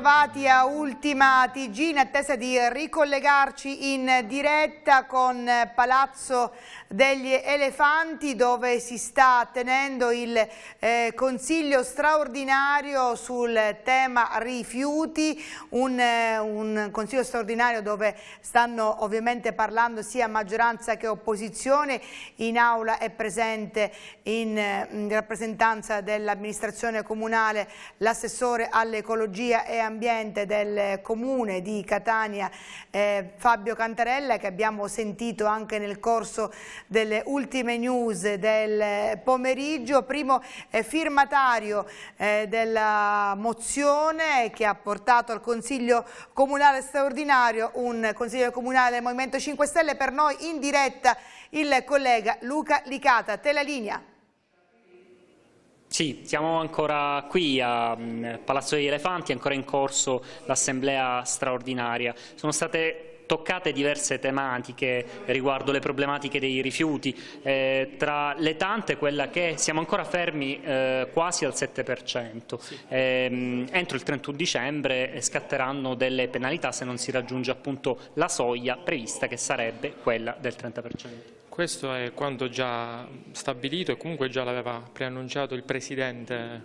bentrovati a Ultima TG in attesa di ricollegarci in diretta con Palazzo degli elefanti dove si sta tenendo il eh, consiglio straordinario sul tema rifiuti, un, eh, un, consiglio straordinario dove stanno ovviamente parlando sia maggioranza che opposizione, in aula è presente in, in mm, rappresentanza dell'amministrazione comunale l'assessore all'ecologia e ambiente del comune di Catania eh, Fabio Cantarella che abbiamo sentito anche nel corso delle ultime news del pomeriggio, primo eh, firmatario eh, della mozione che ha portato al Consiglio Comunale straordinario, un Consiglio Comunale del Movimento 5 Stelle, per noi in diretta il collega Luca Licata, te la linea. Sì, siamo ancora qui a mm, Palazzo degli Elefanti, ancora in corso l'assemblea straordinaria. Sono state toccate diverse tematiche riguardo le problematiche dei rifiuti, eh, tra le tante quella che siamo ancora fermi eh, quasi al 7%, sì. eh, entro il 31 dicembre eh, scatteranno delle penalità se non si raggiunge appunto la soglia prevista che sarebbe quella del 30%. Questo è quanto già stabilito e comunque già l'aveva preannunciato il Presidente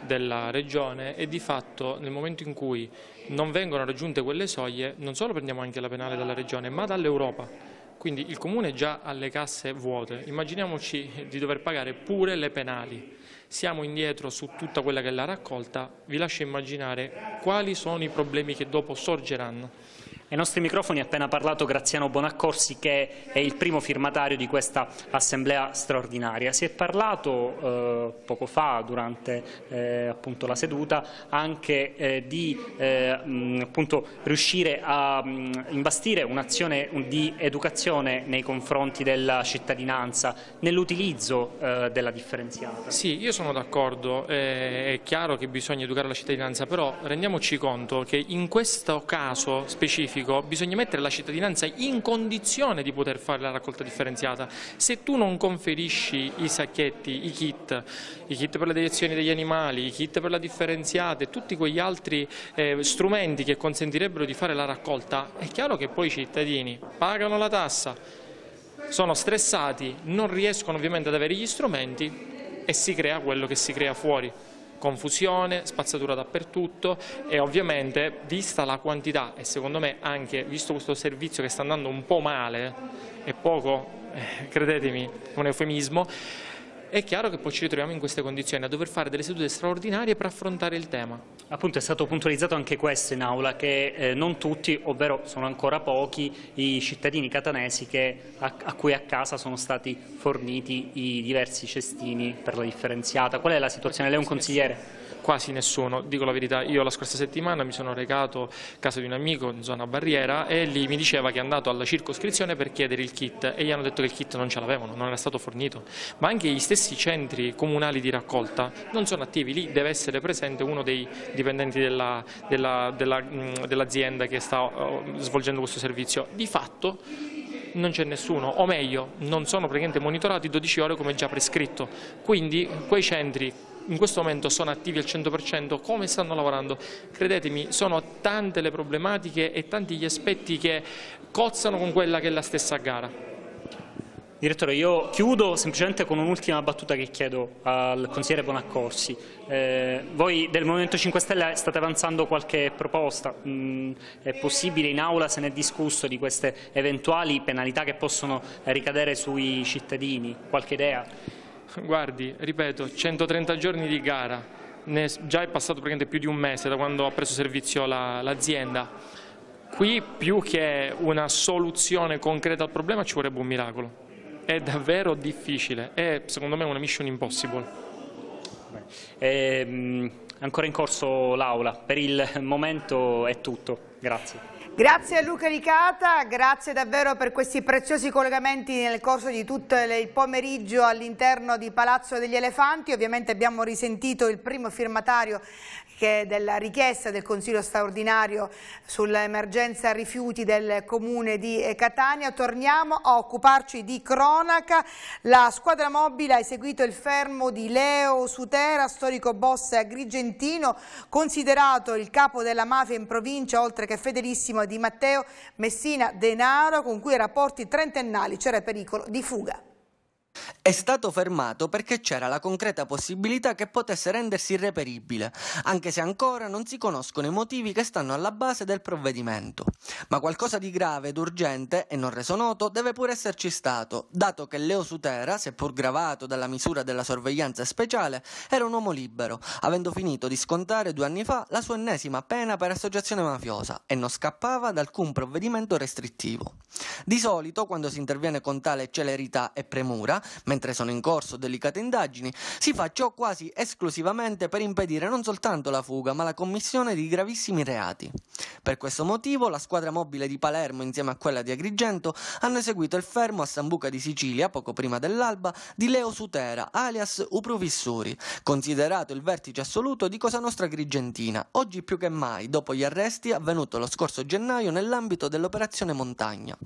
della Regione e di fatto nel momento in cui non vengono raggiunte quelle soglie, non solo prendiamo anche la penale dalla Regione, ma dall'Europa. Quindi il Comune già ha le casse vuote, immaginiamoci di dover pagare pure le penali. Siamo indietro su tutta quella che è la raccolta, vi lascio immaginare quali sono i problemi che dopo sorgeranno. Ai nostri microfoni ha appena parlato Graziano Bonaccorsi che è il primo firmatario di questa assemblea straordinaria. Si è parlato eh, poco fa durante eh, la seduta anche eh, di eh, mh, appunto, riuscire a mh, imbastire un'azione di educazione nei confronti della cittadinanza nell'utilizzo eh, della differenziata. Sì, io sono d'accordo, eh, è chiaro che bisogna educare la cittadinanza, però rendiamoci conto che in questo caso specifico specifico bisogna mettere la cittadinanza in condizione di poter fare la raccolta differenziata. Se tu non conferisci i sacchetti, i kit, i kit per le direzione degli animali, i kit per la differenziata e tutti quegli altri eh, strumenti che consentirebbero di fare la raccolta, è chiaro che poi i cittadini pagano la tassa, sono stressati, non riescono ovviamente ad avere gli strumenti e si crea quello che si crea fuori confusione, spazzatura dappertutto e ovviamente vista la quantità e secondo me anche visto questo servizio che sta andando un po' male e poco, eh, credetemi, un eufemismo, è chiaro che poi ci ritroviamo in queste condizioni a dover fare delle sedute straordinarie per affrontare il tema. Appunto è stato puntualizzato anche questo in aula, che eh, non tutti, ovvero sono ancora pochi, i cittadini catanesi che, a, a, cui a casa sono stati forniti i diversi cestini per la differenziata. Qual è la situazione? Lei è un consigliere? quasi nessuno, dico la verità, io la scorsa settimana mi sono recato a casa di un amico in zona barriera e lì mi diceva che è andato alla circoscrizione per chiedere il kit e gli hanno detto che il kit non ce l'avevano, non era stato fornito, ma anche gli stessi centri comunali di raccolta non sono attivi, lì deve essere presente uno dei dipendenti dell'azienda della, della, dell mm, che sta oh, svolgendo questo servizio. Di fatto non c'è nessuno, o meglio, non sono praticamente monitorati 12 ore come già prescritto. Quindi quei centri in questo momento sono attivi al 100%, come stanno lavorando? Credetemi, sono tante le problematiche e tanti gli aspetti che cozzano con quella che è la stessa gara. Direttore, io chiudo semplicemente con un'ultima battuta che chiedo al consigliere Bonaccorsi. Eh, voi del Movimento 5 Stelle state avanzando qualche proposta, mm, è possibile in aula se ne è discusso di queste eventuali penalità che possono ricadere sui cittadini, qualche idea? Guardi, ripeto, 130 giorni di gara, ne è già è passato praticamente più di un mese da quando ha preso servizio l'azienda. La, Qui più che una soluzione concreta al problema ci vorrebbe un miracolo. È davvero difficile, è secondo me una mission impossible. È ehm, ancora in corso l'aula, per il momento è tutto, grazie. Grazie a Luca Ricata, grazie davvero per questi preziosi collegamenti nel corso di tutto il pomeriggio all'interno di Palazzo degli Elefanti. Ovviamente abbiamo risentito il primo firmatario che della richiesta del Consiglio straordinario sull'emergenza rifiuti del Comune di Catania. Torniamo a occuparci di cronaca. La squadra mobile ha eseguito il fermo di Leo Sutera, storico boss agrigentino, considerato il capo della mafia in provincia, oltre che fedelissimo di Matteo Messina Denaro, con cui i rapporti trentennali c'era pericolo di fuga. È stato fermato perché c'era la concreta possibilità che potesse rendersi irreperibile, anche se ancora non si conoscono i motivi che stanno alla base del provvedimento. Ma qualcosa di grave ed urgente, e non reso noto, deve pur esserci stato, dato che Leo Sutera, seppur gravato dalla misura della sorveglianza speciale, era un uomo libero, avendo finito di scontare due anni fa la sua ennesima pena per associazione mafiosa e non scappava da alcun provvedimento restrittivo. Di solito, quando si interviene con tale celerità e premura, mentre sono in corso delicate indagini, si fa ciò quasi esclusivamente per impedire non soltanto la fuga, ma la commissione di gravissimi reati. Per questo motivo la squadra mobile di Palermo insieme a quella di Agrigento hanno eseguito il fermo a Sambuca di Sicilia poco prima dell'alba di Leo Sutera, alias Uprovissuri, considerato il vertice assoluto di Cosa Nostra Agrigentina, oggi più che mai dopo gli arresti avvenuti lo scorso gennaio nell'ambito dell'operazione Montagna.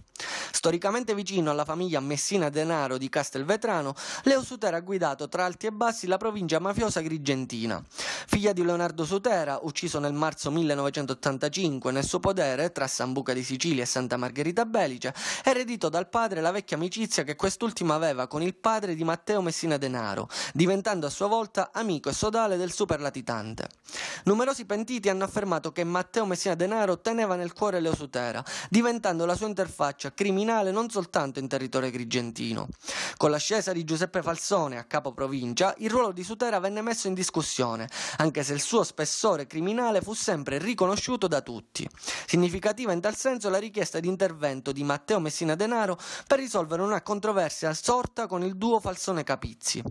Storicamente vicino alla famiglia Messina Denaro di Castel del Vetrano, Leo Sutera ha guidato tra alti e bassi la provincia mafiosa grigentina. Figlia di Leonardo Sutera, ucciso nel marzo 1985 nel suo podere tra Sambuca di Sicilia e Santa Margherita Belice, ereditò dal padre la vecchia amicizia che quest'ultimo aveva con il padre di Matteo Messina Denaro, diventando a sua volta amico e sodale del superlatitante. Numerosi pentiti hanno affermato che Matteo Messina Denaro teneva nel cuore Leo Sutera, diventando la sua interfaccia criminale non soltanto in territorio grigentino. Con l'ascesa di Giuseppe Falsone a capo provincia, il ruolo di Sutera venne messo in discussione, anche se il suo spessore criminale fu sempre riconosciuto da tutti. Significativa in tal senso la richiesta di intervento di Matteo Messina Denaro per risolvere una controversia sorta con il duo Falsone Capizzi.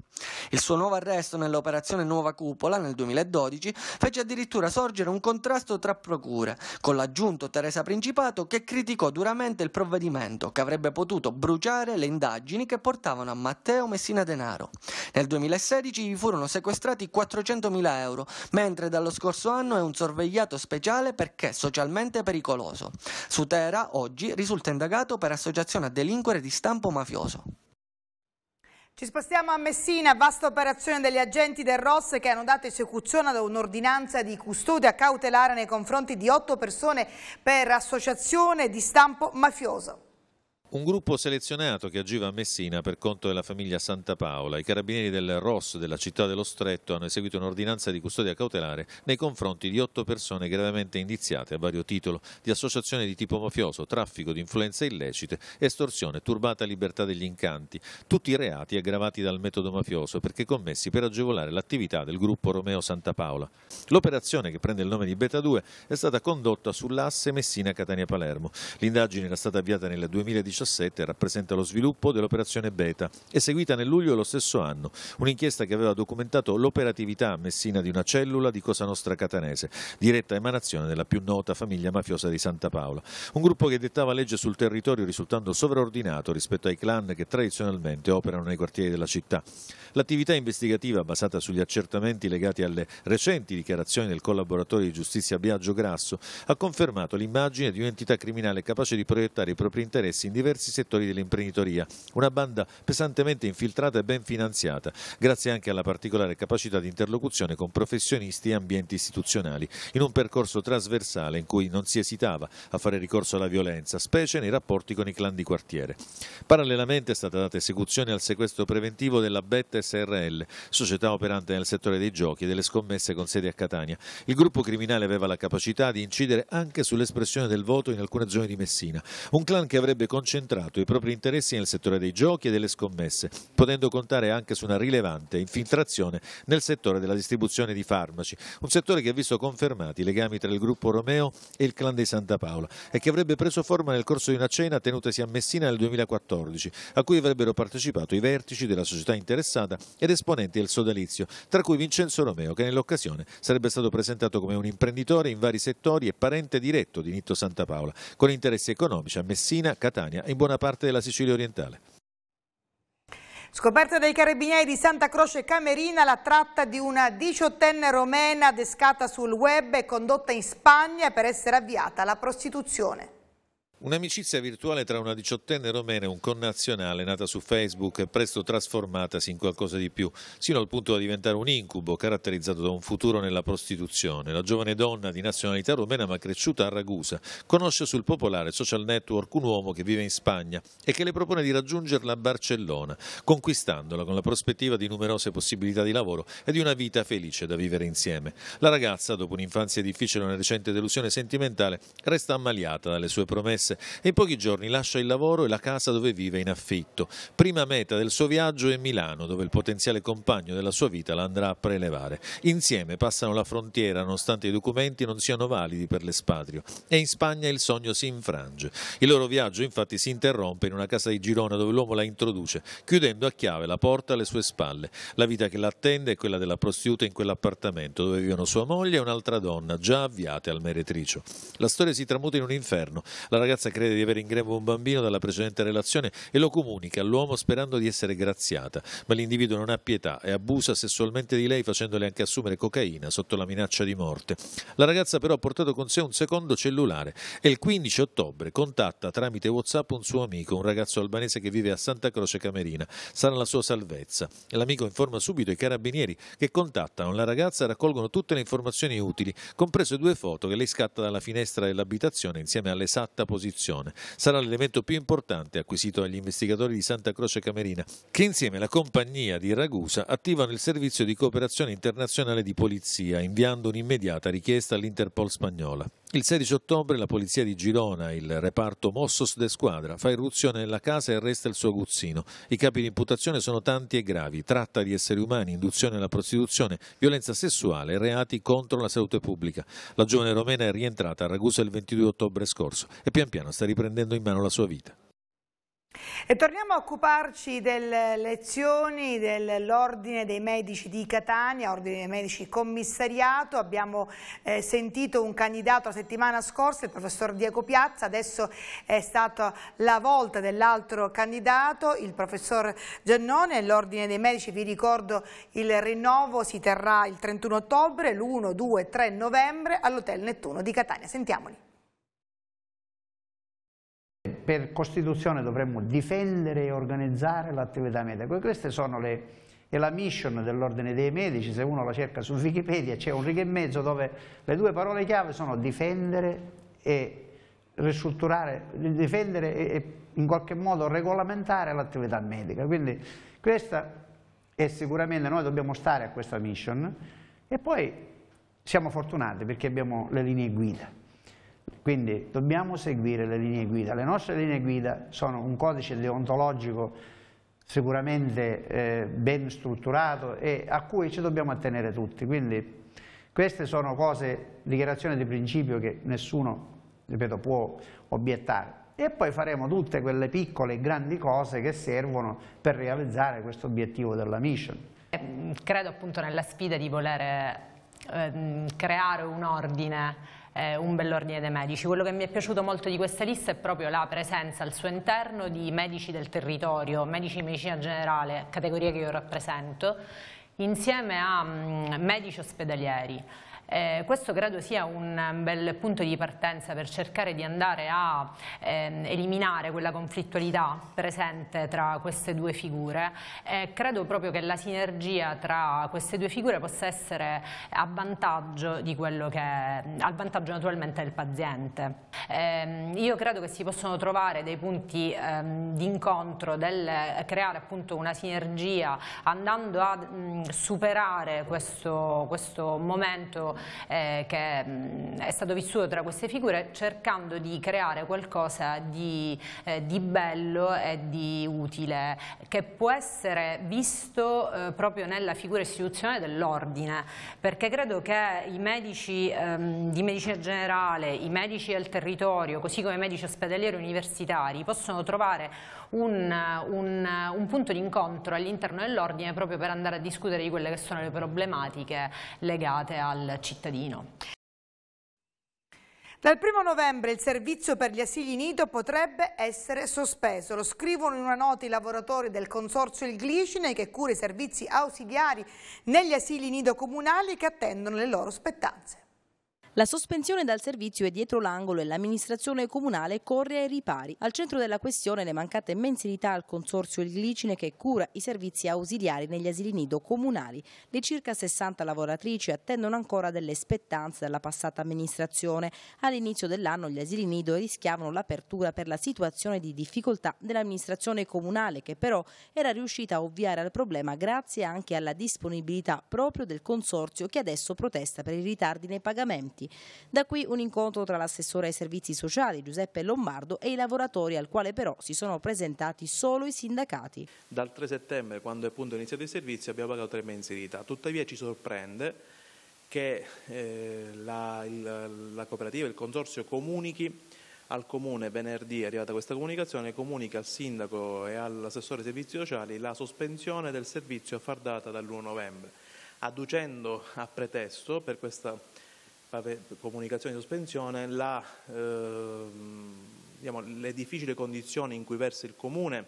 Il suo nuovo arresto nell'operazione Nuova Cupola nel 2012 fece addirittura sorgere un contrasto tra procure, con l'aggiunto Teresa Principato che criticò duramente il provvedimento che avrebbe potuto bruciare le indagini che portavano a Matteo Messina Denaro. Nel 2016 gli furono sequestrati 400.000 euro, mentre dallo scorso anno è un sorvegliato speciale perché socialmente pericoloso. Sutera oggi risulta indagato per associazione a delinquere di stampo mafioso. Ci spostiamo a Messina, vasta operazione degli agenti del ROS che hanno dato esecuzione ad un'ordinanza di custodia cautelare nei confronti di otto persone per associazione di stampo mafioso. Un gruppo selezionato che agiva a Messina per conto della famiglia Santa Paola. I carabinieri del ROS della città dello Stretto hanno eseguito un'ordinanza di custodia cautelare nei confronti di otto persone gravemente indiziate a vario titolo di associazione di tipo mafioso, traffico di influenze illecite, estorsione, turbata libertà degli incanti. Tutti reati aggravati dal metodo mafioso perché commessi per agevolare l'attività del gruppo Romeo Santa Paola. L'operazione, che prende il nome di Beta 2, è stata condotta sull'asse Messina-Catania-Palermo. L'indagine era stata avviata nel 2017 2017 rappresenta lo sviluppo dell'operazione Beta, eseguita nel luglio dello stesso anno, un'inchiesta che aveva documentato l'operatività a Messina di una cellula di Cosa Nostra Catanese, diretta emanazione della più nota famiglia mafiosa di Santa Paola. Un gruppo che dettava legge sul territorio risultando sovraordinato rispetto ai clan che tradizionalmente operano nei quartieri della città. L'attività investigativa, basata sugli accertamenti legati alle recenti dichiarazioni del collaboratore di giustizia Biagio Grasso, ha confermato l'immagine di un'entità criminale capace di proiettare i propri interessi in diversi diversi settori dell'imprenditoria, una banda pesantemente infiltrata e ben finanziata, grazie anche alla particolare capacità di interlocuzione con professionisti e ambienti istituzionali, in un percorso trasversale in cui non si esitava a fare ricorso alla violenza, specie nei rapporti con i clan di quartiere. Parallelamente è stata data esecuzione al sequestro preventivo della BET SRL, società operante nel settore dei giochi e delle scommesse con sede a Catania. Il gruppo criminale aveva la capacità di incidere anche sull'espressione del voto in alcune zone di Messina, un clan che avrebbe concentrato concentrato i propri interessi nel settore dei giochi e delle scommesse, potendo contare anche su una rilevante infiltrazione nel settore della distribuzione di farmaci, un settore che ha visto confermati i legami tra il gruppo Romeo e il clan dei Santa Paola e che avrebbe preso forma nel corso di una cena tenutasi a Messina nel 2014, a cui avrebbero partecipato i vertici della società interessata ed esponenti del sodalizio, tra cui Vincenzo Romeo che nell'occasione sarebbe stato presentato come un imprenditore in vari settori e parente diretto di Nitto Santa Paola, con interessi economici a Messina, Catania e in buona parte della Sicilia orientale. Scoperta dai carabinieri di Santa Croce Camerina la tratta di una diciottenne romena adescata sul web e condotta in Spagna per essere avviata alla prostituzione. Un'amicizia virtuale tra una diciottenne romena e un connazionale nata su Facebook e presto trasformatasi in qualcosa di più, sino al punto da diventare un incubo caratterizzato da un futuro nella prostituzione. La giovane donna di nazionalità romena ma cresciuta a Ragusa conosce sul popolare social network un uomo che vive in Spagna e che le propone di raggiungerla a Barcellona, conquistandola con la prospettiva di numerose possibilità di lavoro e di una vita felice da vivere insieme. La ragazza, dopo un'infanzia difficile e una recente delusione sentimentale, resta ammaliata dalle sue promesse interesse e in pochi giorni lascia il lavoro e la casa dove vive in affitto. Prima meta del suo viaggio è Milano, dove il potenziale compagno della sua vita la andrà a prelevare. Insieme passano la frontiera nonostante i documenti non siano validi per l'espatrio e in Spagna il sogno si infrange. Il loro viaggio infatti si interrompe in una casa di Girona dove l'uomo la introduce, chiudendo a chiave la porta alle sue spalle. La vita che l'attende è quella della prostituta in quell'appartamento dove vivono sua moglie e un'altra donna già avviate al meretricio. La storia si tramuta in un inferno. La ragazza ragazza crede di avere in grembo un bambino dalla precedente relazione e lo comunica all'uomo sperando di essere graziata, ma l'individuo non ha pietà e abusa sessualmente di lei facendole anche assumere cocaina sotto la minaccia di morte. La ragazza però ha portato con sé un secondo cellulare e il 15 ottobre contatta tramite Whatsapp un suo amico, un ragazzo albanese che vive a Santa Croce Camerina. Sarà la sua salvezza. L'amico informa subito i carabinieri che contattano la ragazza e raccolgono tutte le informazioni utili, comprese due foto che lei scatta dalla finestra dell'abitazione insieme all'esatta posizione esposizione. Sarà l'elemento più importante acquisito dagli investigatori di Santa Croce Camerina, che insieme alla compagnia di Ragusa attivano il servizio di cooperazione internazionale di polizia, inviando un'immediata richiesta all'Interpol spagnola. Il 16 ottobre la polizia di Girona, il reparto Mossos de Squadra, fa irruzione nella casa e arresta il suo aguzzino. I capi di imputazione sono tanti e gravi, tratta di esseri umani, induzione alla prostituzione, violenza sessuale e reati contro la salute pubblica. La giovane romena è rientrata a Ragusa il 22 ottobre scorso e pian piano sta riprendendo in mano la sua vita. E torniamo a occuparci delle lezioni dell'Ordine dei Medici di Catania, Ordine dei Medici Commissariato. Abbiamo eh, sentito un candidato la settimana scorsa, il professor Diego Piazza, adesso è stata la volta dell'altro candidato, il professor Giannone. L'Ordine dei Medici, vi ricordo, il rinnovo si terrà il 31 ottobre, l'1, 2, 3 novembre all'Hotel Nettuno di Catania. Sentiamoli per Costituzione dovremmo difendere e organizzare l'attività medica. Queste sono le, è la mission dell'ordine dei medici, se uno la cerca su Wikipedia c'è un rigo e mezzo dove le due parole chiave sono difendere e ristrutturare, difendere e, in qualche modo regolamentare l'attività medica. Quindi questa è sicuramente, noi dobbiamo stare a questa mission e poi siamo fortunati perché abbiamo le linee guida. Quindi dobbiamo seguire le linee guida. Le nostre linee guida sono un codice deontologico sicuramente eh, ben strutturato e a cui ci dobbiamo attenere tutti. Quindi queste sono cose, dichiarazioni di principio che nessuno, ripeto, può obiettare. E poi faremo tutte quelle piccole e grandi cose che servono per realizzare questo obiettivo della mission. Mm, credo appunto nella sfida di voler ehm, creare un ordine eh, un bell'ordine dei medici. Quello che mi è piaciuto molto di questa lista è proprio la presenza al suo interno di medici del territorio, medici di medicina generale, categoria che io rappresento, insieme a mh, mm, medici ospedalieri. Eh, questo credo sia un bel punto di partenza per cercare di andare a ehm, eliminare quella conflittualità presente tra queste due figure. Eh, credo proprio che la sinergia tra queste due figure possa essere a vantaggio di quello che è, al vantaggio naturalmente del paziente. Eh, io credo che si possono trovare dei punti ehm, di incontro del creare appunto una sinergia andando a mh, mm, superare questo, questo momento eh, che mh, mm, è stato vissuto tra queste figure cercando di creare qualcosa di, eh, di bello e di utile che può essere visto eh, proprio nella figura istituzionale dell'ordine perché credo che i medici ehm, di medicina generale, i medici del territorio così come i medici ospedalieri universitari possono trovare un, un, un punto di incontro all'interno dell'ordine proprio per andare a discutere di quelle che sono le problematiche legate al cittadino. Dal 1 novembre il servizio per gli asili nido potrebbe essere sospeso. Lo scrivono in una nota i lavoratori del consorzio Il Glicine che cura i servizi ausiliari negli asili nido comunali che attendono le loro spettanze. La sospensione dal servizio è dietro l'angolo e l'amministrazione comunale corre ai ripari. Al centro della questione le mancate mensilità al consorzio Il Glicine che cura i servizi ausiliari negli asili nido comunali. Le circa 60 lavoratrici attendono ancora delle spettanze dalla passata amministrazione. All'inizio dell'anno gli asili nido rischiavano l'apertura per la situazione di difficoltà dell'amministrazione comunale che però era riuscita a ovviare al problema grazie anche alla disponibilità proprio del consorzio che adesso protesta per i ritardi nei pagamenti rifiuti. Da qui un incontro tra l'assessore ai servizi sociali Giuseppe Lombardo e i lavoratori al quale però si sono presentati solo i sindacati. Dal 3 settembre, quando è appunto iniziato il servizio, abbiamo pagato tre mensilità. Tuttavia ci sorprende che eh, la, il, la cooperativa, il consorzio comunichi al Comune venerdì è arrivata questa comunicazione, comunica al Sindaco e all'assessore ai servizi sociali la sospensione del servizio a far data dall'1 novembre, adducendo a pretesto per questa la comunicazione di sospensione, la, eh, diciamo, le difficili condizioni in cui versa il Comune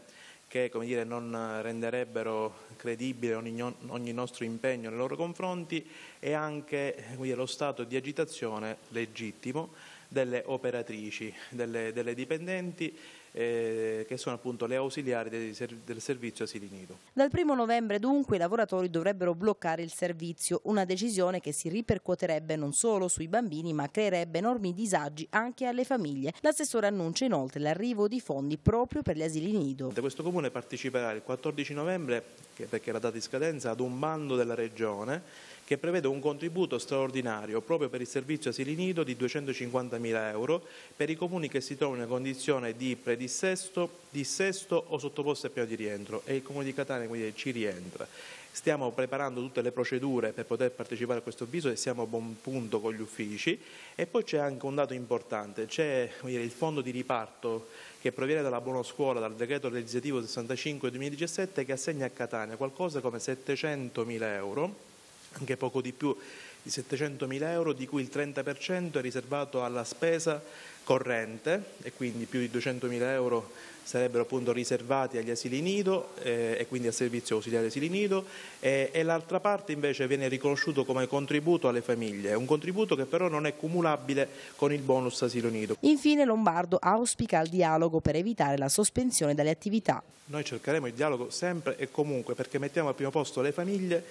che dire, non renderebbero credibile ogni, ogni, nostro impegno nei loro confronti e anche dire, lo stato di agitazione legittimo delle operatrici, delle, delle dipendenti eh, che sono appunto le ausiliari dei, del servizio asili nido. Dal primo novembre dunque i lavoratori dovrebbero bloccare il servizio, una decisione che si ripercuoterebbe non solo sui bambini ma creerebbe enormi disagi anche alle famiglie. L'assessore annuncia inoltre l'arrivo di fondi proprio per gli asili nido. Questo comune parteciperà il 14 novembre, perché è la data di scadenza, ad un bando della regione che prevede un contributo straordinario proprio per il servizio asili nido di 250.000 euro per i comuni che si trovano in condizione di predissesto, dissesto o sottoposto a piano di rientro e il comune di Catania quindi ci rientra. Stiamo preparando tutte le procedure per poter partecipare a questo avviso e siamo a buon punto con gli uffici e poi c'è anche un dato importante, c'è il fondo di riparto che proviene dalla buona scuola, dal decreto legislativo 65 2017 che assegna a Catania qualcosa come 700.000 euro anche poco di più di 700.000 euro, di cui il 30% è riservato alla spesa corrente e quindi più di 200.000 euro sarebbero appunto riservati agli asili nido eh, e quindi al servizio ausiliare asili nido eh, e l'altra parte invece viene riconosciuto come contributo alle famiglie, un contributo che però non è cumulabile con il bonus asilo nido. Infine Lombardo auspica il dialogo per evitare la sospensione dalle attività. Noi cercheremo il dialogo sempre e comunque perché mettiamo al primo posto le famiglie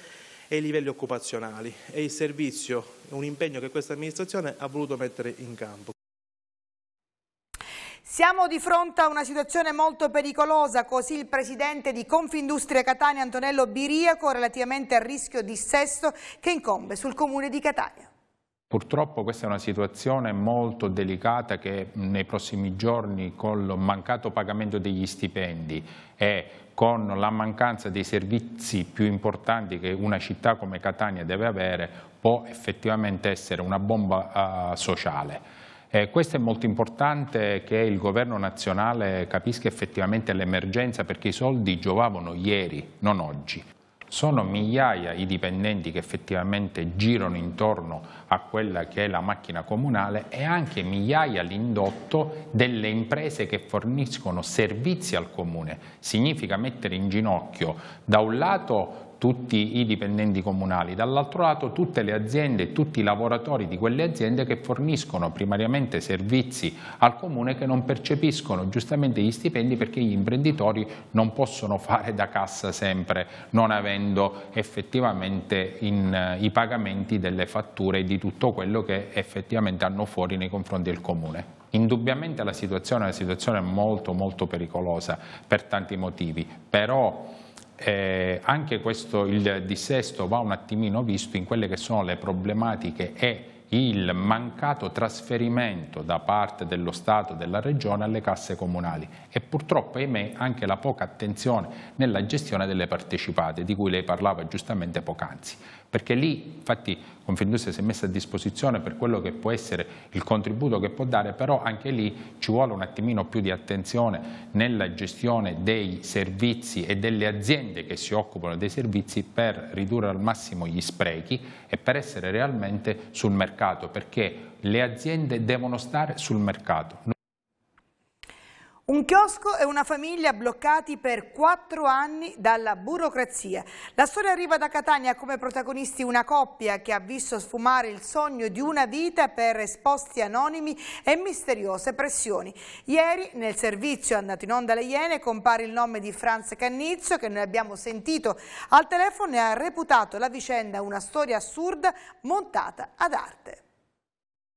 e i livelli occupazionali. e il servizio, un impegno che questa amministrazione ha voluto mettere in campo. Siamo di fronte a una situazione molto pericolosa, così il presidente di Confindustria Catania Antonello Biriaco relativamente al rischio di sesto che incombe sul comune di Catania. Purtroppo questa è una situazione molto delicata che nei prossimi giorni col mancato pagamento degli stipendi e con la mancanza dei servizi più importanti che una città come Catania deve avere può effettivamente essere una bomba uh, sociale. Eh, questo è molto importante che il governo nazionale capisca effettivamente l'emergenza perché i soldi giovavano ieri, non oggi. Sono migliaia i dipendenti che effettivamente girano intorno a quella che è la macchina comunale e anche migliaia l'indotto delle imprese che forniscono servizi al comune. Significa mettere in ginocchio da un lato tutti i dipendenti comunali, dall'altro lato tutte le aziende e tutti i lavoratori di quelle aziende che forniscono primariamente servizi al comune che non percepiscono giustamente gli stipendi perché gli imprenditori non possono fare da cassa sempre non avendo effettivamente in, uh, i pagamenti delle fatture e di tutto quello che effettivamente hanno fuori nei confronti del comune. Indubbiamente la situazione è una situazione molto molto pericolosa per tanti motivi, però eh, anche questo il dissesto va un attimino visto in quelle che sono le problematiche e il mancato trasferimento da parte dello Stato, e della Regione alle casse comunali e purtroppo, ahimè, anche la poca attenzione nella gestione delle partecipate di cui lei parlava giustamente poc'anzi perché lì infatti Confindustria si è messa a disposizione per quello che può essere il contributo che può dare, però anche lì ci vuole un attimino più di attenzione nella gestione dei servizi e delle aziende che si occupano dei servizi per ridurre al massimo gli sprechi e per essere realmente sul mercato, perché le aziende devono stare sul mercato. Un chiosco e una famiglia bloccati per quattro anni dalla burocrazia. La storia arriva da Catania come protagonisti una coppia che ha visto sfumare il sogno di una vita per esposti anonimi e misteriose pressioni. Ieri nel servizio andato in onda alle Iene compare il nome di Franz Cannizio che noi abbiamo sentito al telefono e ha reputato la vicenda una storia assurda montata ad arte.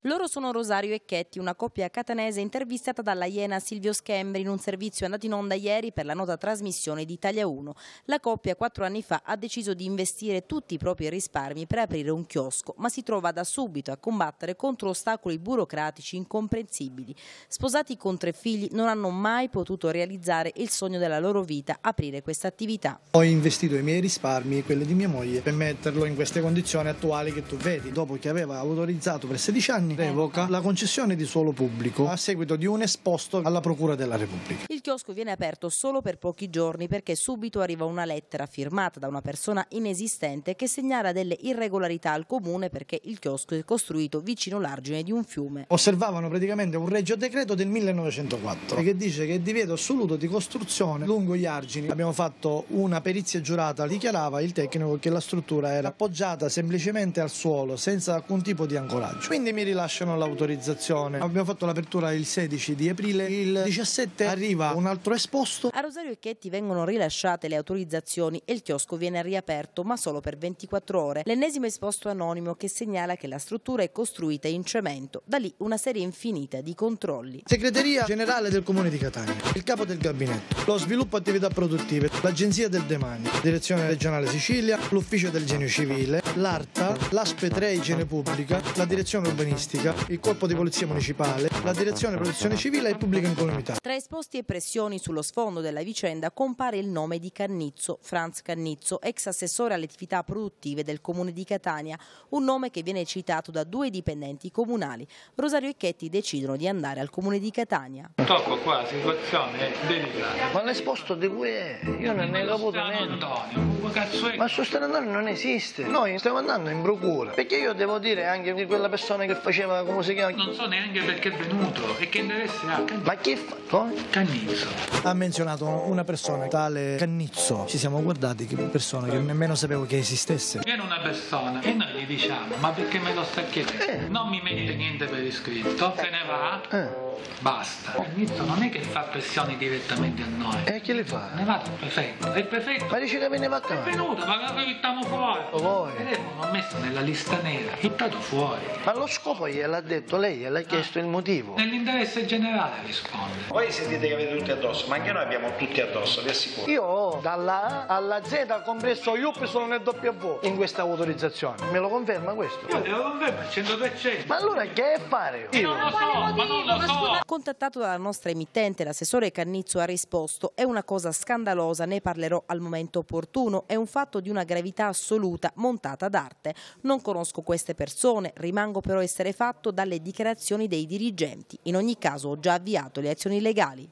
Loro sono Rosario e Chetti, una coppia catanese intervistata dalla Iena Silvio Schembri in un servizio andato in onda ieri per la nota trasmissione di Italia 1. La coppia quattro anni fa ha deciso di investire tutti i propri risparmi per aprire un chiosco, ma si trova da subito a combattere contro ostacoli burocratici incomprensibili. Sposati con tre figli non hanno mai potuto realizzare il sogno della loro vita, aprire questa attività. Ho investito i miei risparmi e quelli di mia moglie per metterlo in queste condizioni attuali che tu vedi, dopo che aveva autorizzato per 16 anni revoca la concessione di suolo pubblico a seguito di un esposto alla Procura della Repubblica. Il chiosco viene aperto solo per pochi giorni perché subito arriva una lettera firmata da una persona inesistente che segnala delle irregolarità al comune perché il chiosco è costruito vicino l'argine di un fiume. Osservavano praticamente un regio decreto del 1904 che dice che è divieto assoluto di costruzione lungo gli argini. Abbiamo fatto una perizia giurata, dichiarava il tecnico che la struttura era appoggiata semplicemente al suolo senza alcun tipo di ancoraggio. Quindi mi rilascio rilasciano l'autorizzazione. Abbiamo fatto l'apertura il 16 di aprile, il 17 arriva un altro esposto. A Rosario Ecchetti vengono rilasciate le autorizzazioni e il chiosco viene riaperto, ma solo per 24 ore. L'ennesimo esposto anonimo che segnala che la struttura è costruita in cemento. Da lì una serie infinita di controlli. Segreteria Generale del Comune di Catania, il capo del gabinetto, lo sviluppo attività produttive, l'Agenzia del Demani, Direzione Regionale Sicilia, l'Ufficio del Genio Civile, l'ARTA, l'ASPE 3 Igiene Pubblica, la Direzione Urbanistica urbanistica, il corpo di polizia municipale, la direzione protezione civile e pubblica incolumità. Tra esposti e pressioni sullo sfondo della vicenda compare il nome di Cannizzo, Franz Cannizzo, ex assessore alle attività produttive del comune di Catania, un nome che viene citato da due dipendenti comunali. Rosario e Chetti decidono di andare al comune di Catania. Tocco qua situazione delicata. Ma l'esposto di cui è? Io non ne ho avuto niente. Ma il suo non esiste. Noi stiamo andando in procura perché io devo dire anche di quella persona che faceva faceva, come si chiama? Non so neanche perché è venuto e che interesse ha Ma che fa? Come? Cannizzo. Ha menzionato una persona, tale Cannizzo. Ci siamo guardati, che persona che nemmeno sapevo che esistesse. Era una persona e noi gli diciamo, ma perché me lo sta chiedendo? Eh. Non mi mette niente per iscritto, se ne va. Eh basta. All'inizio eh, non è che fa pressioni direttamente a noi. E chi le fa? Ne va il prefetto. È il prefetto. Ma dice che me ne va a casa. È venuto, ma che stiamo fuori. O oh, voi? L'ho messo nella lista nera, buttato fuori. Ma lo scopo gliel'ha detto lei, gliel'ha ah. chiesto il motivo. Nell'interesse generale risponde. Voi sentite che avete tutti addosso, ma anche noi abbiamo tutti addosso, vi assicuro. Io dalla A alla Z, compreso IUP, sono nel W in questa autorizzazione. Me lo conferma questo? Io te lo confermo al 100%. Ma allora che è fare io? Io non lo so, ma non lo so. Contattato dalla nostra emittente, l'assessore Cannizzo ha risposto è una cosa scandalosa, ne parlerò al momento opportuno, è un fatto di una gravità assoluta, montata d'arte. Non conosco queste persone, rimango però essere fatto dalle dichiarazioni dei dirigenti. In ogni caso ho già avviato le azioni legali.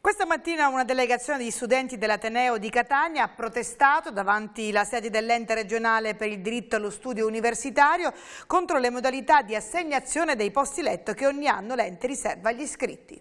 Questa mattina una delegazione di studenti dell'Ateneo di Catania ha protestato davanti alla sede dell'ente regionale per il diritto allo studio universitario contro le modalità di assegnazione dei posti letto che ogni anno l'ente riserva agli iscritti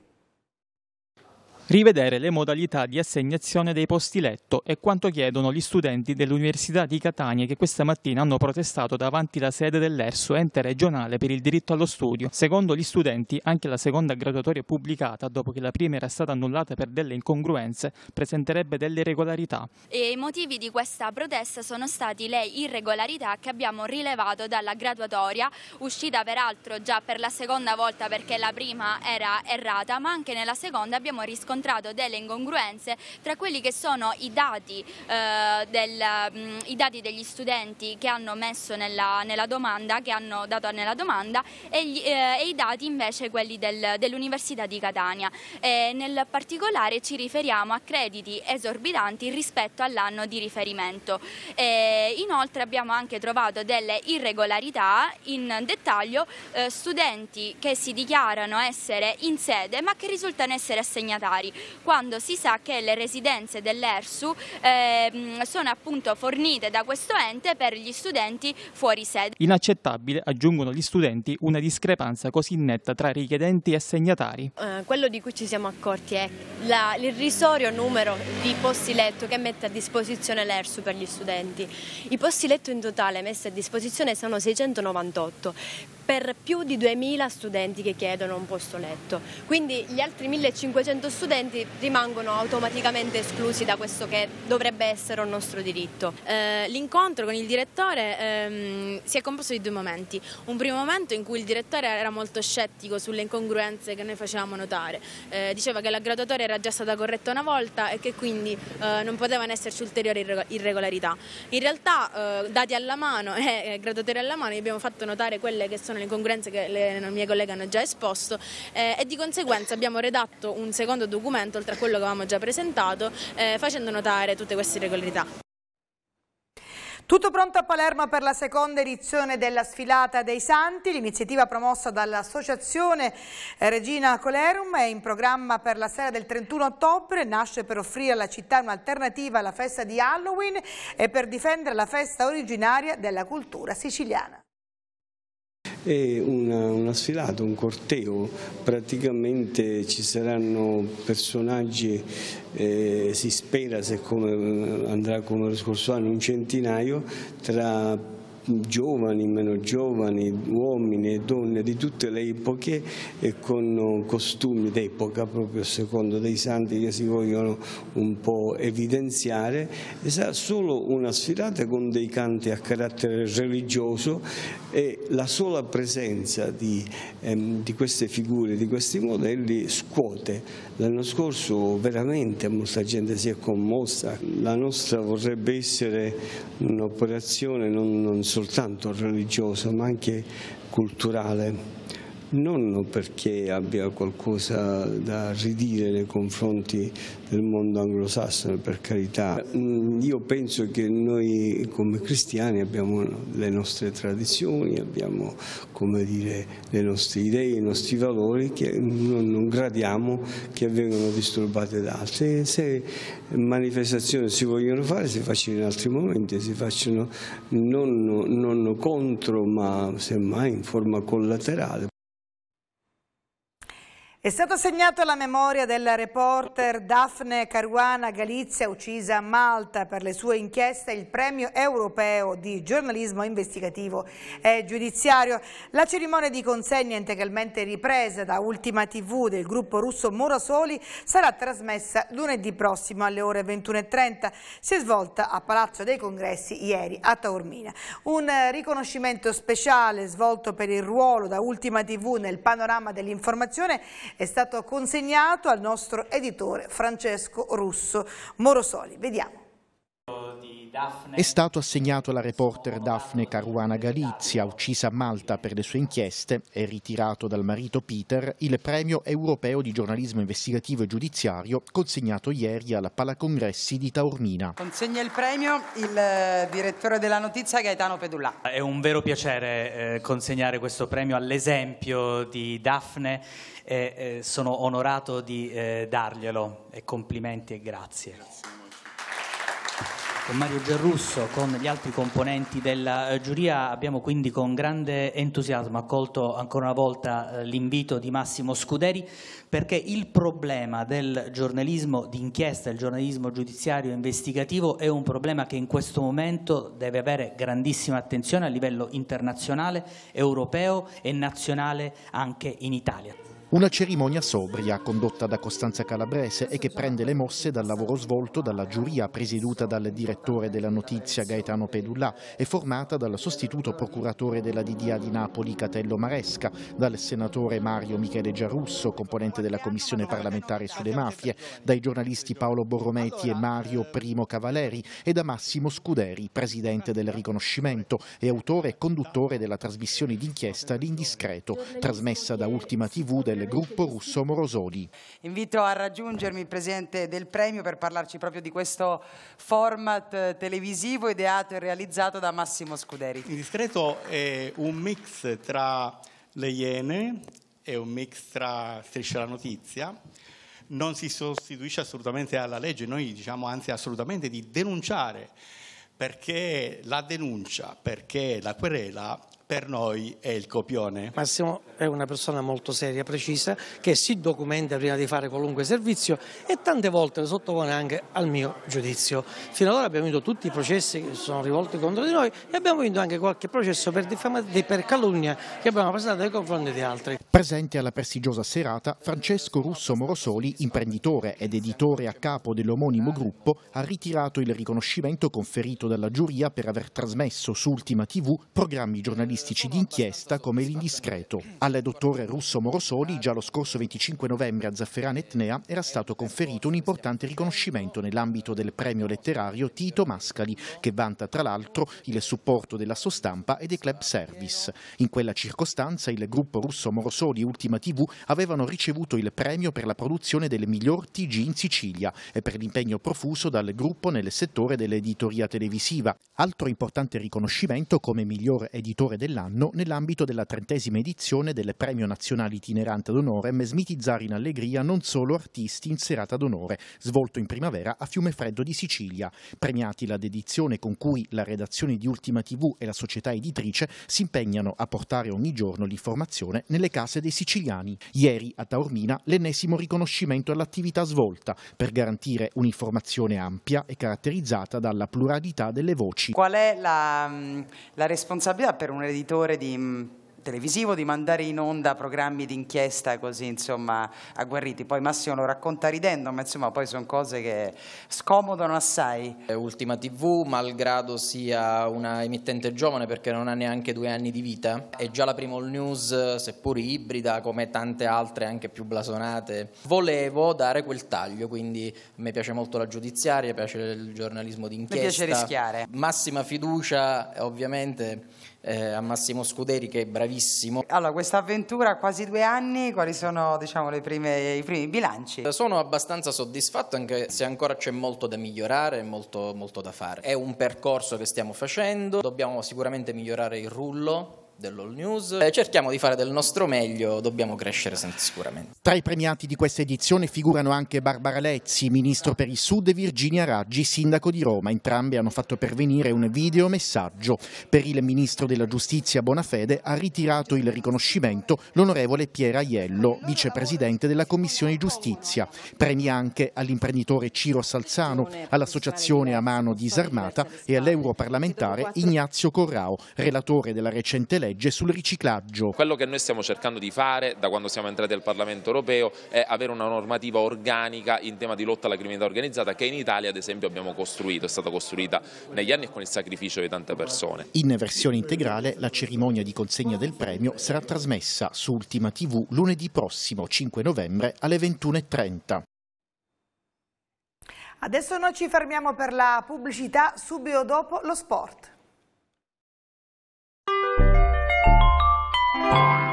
rivedere le modalità di assegnazione dei posti letto e quanto chiedono gli studenti dell'Università di Catania che questa mattina hanno protestato davanti la sede dell'ERSO, ente regionale per il diritto allo studio. Secondo gli studenti, anche la seconda graduatoria pubblicata, dopo che la prima era stata annullata per delle incongruenze, presenterebbe delle irregolarità. E I motivi di questa protesta sono stati le irregolarità che abbiamo rilevato dalla graduatoria, uscita peraltro già per la seconda volta perché la prima era errata, ma anche nella seconda abbiamo riscontrato riscontrato delle incongruenze tra quelli che sono i dati, eh, del, mh, mm, i dati degli studenti che hanno messo nella, nella, domanda, che hanno dato nella domanda e, gli, eh, e i dati invece quelli del, dell'Università di Catania. E nel particolare ci riferiamo a crediti esorbitanti rispetto all'anno di riferimento. E inoltre abbiamo anche trovato delle irregolarità, in dettaglio eh, studenti che si dichiarano essere in sede ma che risultano essere assegnatari sanitari, quando si sa che le residenze dell'ERSU eh, sono appunto fornite da questo ente per gli studenti fuori sede. Inaccettabile, aggiungono gli studenti, una discrepanza così netta tra richiedenti e assegnatari. Eh, quello di cui ci siamo accorti è l'irrisorio numero di posti letto che mette a disposizione l'ERSU per gli studenti. I posti letto in totale messi a disposizione sono 698 per più di 2.000 studenti che chiedono un posto letto. Quindi gli altri 1.500 studenti rimangono automaticamente esclusi da questo che dovrebbe essere un nostro diritto. Eh, l'incontro con il direttore ehm, si è composto di due momenti. Un primo momento in cui il direttore era molto scettico sulle incongruenze che noi facevamo notare. Eh, diceva che la graduatoria era già stata corretta una volta e che quindi eh, non potevano esserci ulteriori irregolarità. In realtà, eh, dati alla mano e eh, eh, graduatoria alla mano, gli abbiamo fatto notare quelle che sono sono le incongruenze che le, le mie colleghe hanno già esposto eh, e di conseguenza abbiamo redatto un secondo documento oltre a quello che avevamo già presentato eh, facendo notare tutte queste irregolarità. Tutto pronto a Palermo per la seconda edizione della Sfilata dei Santi, l'iniziativa promossa dall'associazione Regina Colerum è in programma per la sera del 31 ottobre, nasce per offrire alla città un'alternativa alla festa di Halloween e per difendere la festa originaria della cultura siciliana e una, una sfilata, un corteo, praticamente ci saranno personaggi, eh, si spera se come eh, andrà come lo scorso anno, un centinaio tra giovani, meno giovani, uomini e donne di tutte le epoche e con costumi d'epoca proprio secondo dei santi che si vogliono un po' evidenziare e sarà solo una sfilata con dei canti a carattere religioso e la sola presenza di, ehm, di queste figure, di questi modelli scuote L'anno scorso veramente molta gente si è commossa, la nostra vorrebbe essere un'operazione non, non soltanto religiosa ma anche culturale non perché abbia qualcosa da ridire nei confronti del mondo anglosassone, per carità. Mm, io penso che noi come cristiani abbiamo le nostre tradizioni, abbiamo dire, le nostre idee, i nostri valori che non, gradiamo che vengano disturbati da altri. Se manifestazioni si vogliono fare si facciano in altri momenti, si facciano non, non contro ma semmai in forma collaterale. È stato assegnato alla memoria della reporter Daphne Caruana Galizia, uccisa a Malta per le sue inchieste, il premio europeo di giornalismo investigativo e giudiziario. La cerimonia di consegna, integralmente ripresa da Ultima TV del gruppo russo Morasoli, sarà trasmessa lunedì prossimo alle ore 21.30. Si è svolta a Palazzo dei Congressi ieri a Taormina. Un riconoscimento speciale svolto per il ruolo da Ultima TV nel panorama dell'informazione è stato consegnato al nostro editore Francesco Russo Morosoli. Vediamo è stato assegnato alla reporter Daphne Caruana Galizia, uccisa a Malta per le sue inchieste e ritirato dal marito Peter, il premio europeo di giornalismo investigativo e giudiziario consegnato ieri alla Palacongressi di Taormina. Consegna il premio il eh, direttore della notizia Gaetano Pedulla. È un vero piacere eh, consegnare questo premio all'esempio di Daphne e eh, sono onorato di darglielo e complimenti e grazie. grazie con Mario Gerrusso, con gli altri componenti della eh, giuria. Abbiamo quindi con grande entusiasmo accolto ancora una volta eh, l'invito di Massimo Scuderi perché il problema del giornalismo d'inchiesta, il giornalismo giudiziario investigativo è un problema che in questo momento deve avere grandissima attenzione a livello internazionale, europeo e nazionale anche in Italia. Una cerimonia sobria condotta da Costanza Calabrese e che prende le mosse dal lavoro svolto dalla giuria presieduta dal direttore della notizia Gaetano Pedullà e formata dal sostituto procuratore della DDA di Napoli Catello Maresca, dal senatore Mario Michele Giarusso, componente della commissione parlamentare sulle mafie, dai giornalisti Paolo Borrometi e Mario Primo Cavaleri e da Massimo Scuderi, presidente del riconoscimento e autore e conduttore della trasmissione d'inchiesta L'Indiscreto, trasmessa da Ultima TV del del gruppo russo Morosoli. Invito a raggiungermi il presidente del premio per parlarci proprio di questo format eh, televisivo ideato e realizzato da Massimo Scuderi. Il discreto è un mix tra le Iene è un mix tra Striscia la Notizia, non si sostituisce assolutamente alla legge, noi diciamo anzi assolutamente di denunciare, perché la denuncia, perché la querela per noi è il copione. Massimo è una persona molto seria, precisa, che si documenta prima di fare qualunque servizio e tante volte lo sottopone anche al mio giudizio. Fino ad ora abbiamo vinto tutti i processi che sono rivolti contro di noi e abbiamo vinto anche qualche processo per, per calunnia che abbiamo presentato nei confronti di altri. Presente alla prestigiosa serata Francesco Russo Morosoli, imprenditore ed editore a capo dell'omonimo gruppo, ha ritirato il riconoscimento conferito dalla giuria per aver trasmesso su Ultima TV programmi giornalistici giornalistici d'inchiesta come l'indiscreto. Al dottore Russo Morosoli, già lo scorso 25 novembre a Zafferana Etnea, era stato conferito un importante riconoscimento nell'ambito del premio letterario Tito Mascali, che vanta tra l'altro il supporto della stampa e dei club service. In quella circostanza il gruppo Russo Morosoli e Ultima TV avevano ricevuto il premio per la produzione del miglior TG in Sicilia e per l'impegno profuso dal gruppo nel settore dell'editoria televisiva. Altro importante riconoscimento come miglior editore del dell'anno nell'ambito della trentesima edizione del Premio Nazionale Itinerante d'Onore Mesmitizzare in Allegria non solo artisti in serata d'onore, svolto in primavera a Fiume Freddo di Sicilia, premiati la dedizione con cui la redazione di Ultima TV e la società editrice si impegnano a portare ogni giorno l'informazione nelle case dei siciliani. Ieri a Taormina l'ennesimo riconoscimento all'attività svolta per garantire un'informazione ampia e caratterizzata dalla pluralità delle voci. Qual è la, la responsabilità per un'edizione? l'editore di, mm, televisivo di mandare in onda programmi di inchiesta così insomma agguerriti poi Massimo lo racconta ridendo ma insomma poi sono cose che scomodano assai Ultima TV malgrado sia una emittente giovane perché non ha neanche due anni di vita è già la prima all news seppur ibrida come tante altre anche più blasonate volevo dare quel taglio quindi a me piace molto la giudiziaria piace il giornalismo d'inchiesta mi piace rischiare massima fiducia ovviamente eh, a Massimo Scuderi che è bravissimo. Allora, questa avventura ha quasi due anni, quali sono diciamo, prime, i primi bilanci? Sono abbastanza soddisfatto anche se ancora c'è molto da migliorare, molto, molto da fare. È un percorso che stiamo facendo, dobbiamo sicuramente migliorare il rullo dell'All News. Eh, cerchiamo di fare del nostro meglio, dobbiamo crescere sicuramente. Tra i premiati di questa edizione figurano anche Barbara Lezzi, ministro per il Sud, e Virginia Raggi, sindaco di Roma. Entrambi hanno fatto pervenire un videomessaggio. Per il ministro della Giustizia Bonafede ha ritirato il riconoscimento l'onorevole Piera Aiello, vicepresidente della Commissione Giustizia. Premi anche all'imprenditore Ciro Salzano, all'associazione a mano Disarmata e all'europarlamentare Ignazio Corrao, relatore della recente legge legge sul riciclaggio. Quello che noi stiamo cercando di fare da quando siamo entrati al Parlamento europeo è avere una normativa organica in tema di lotta alla criminalità organizzata che in Italia ad esempio abbiamo costruito, è stata costruita negli anni e con il sacrificio di tante persone. In versione integrale la cerimonia di consegna del premio sarà trasmessa su Ultima TV lunedì prossimo 5 novembre alle 21.30. Adesso noi ci fermiamo per la pubblicità, subito dopo lo sport. Bye.